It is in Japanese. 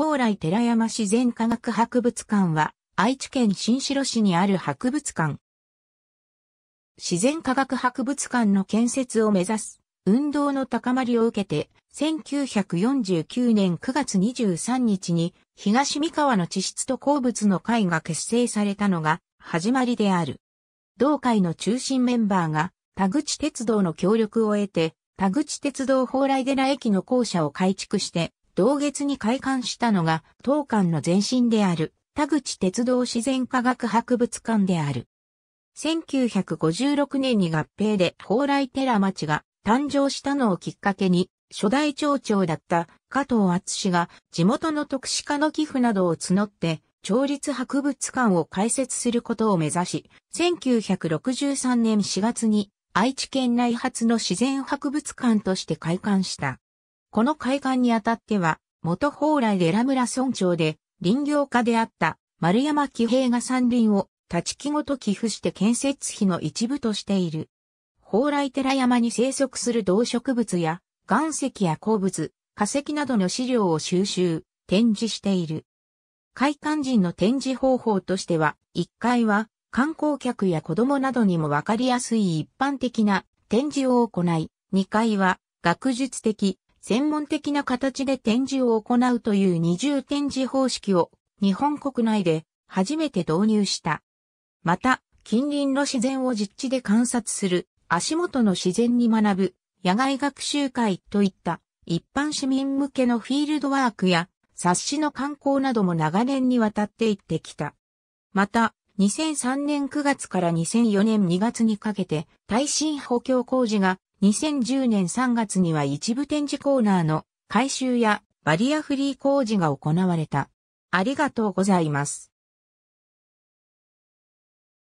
宝来寺山自然科学博物館は、愛知県新城市にある博物館。自然科学博物館の建設を目指す運動の高まりを受けて、1949年9月23日に東三河の地質と鉱物の会が結成されたのが始まりである。同会の中心メンバーが田口鉄道の協力を得て、田口鉄道蓬莱寺駅の校舎を改築して同月に開館したのが当館の前身である田口鉄道自然科学博物館である。1956年に合併で蓬莱寺町が誕生したのをきっかけに、初代町長だった加藤厚氏が地元の特殊化の寄付などを募って、町立博物館を開設することを目指し、1963年4月に愛知県内初の自然博物館として開館した。この海岸にあたっては、元蓬莱寺村村長で、林業家であった丸山騎兵が山林を立ち木ごと寄付して建設費の一部としている。蓬莱寺山に生息する動植物や岩石や鉱物、化石などの資料を収集、展示している。海館人の展示方法としては、1階は観光客や子供などにもわかりやすい一般的な展示を行い、2階は学術的、専門的な形で展示を行うという二重展示方式を日本国内で初めて導入した。また、近隣の自然を実地で観察する、足元の自然に学ぶ、野外学習会といった一般市民向けのフィールドワークや冊子の観光なども長年にわたって行ってきた。また、2003年9月から2004年2月にかけて耐震補強工事が2010年3月には一部展示コーナーの改修やバリアフリー工事が行われた。ありがとうございます。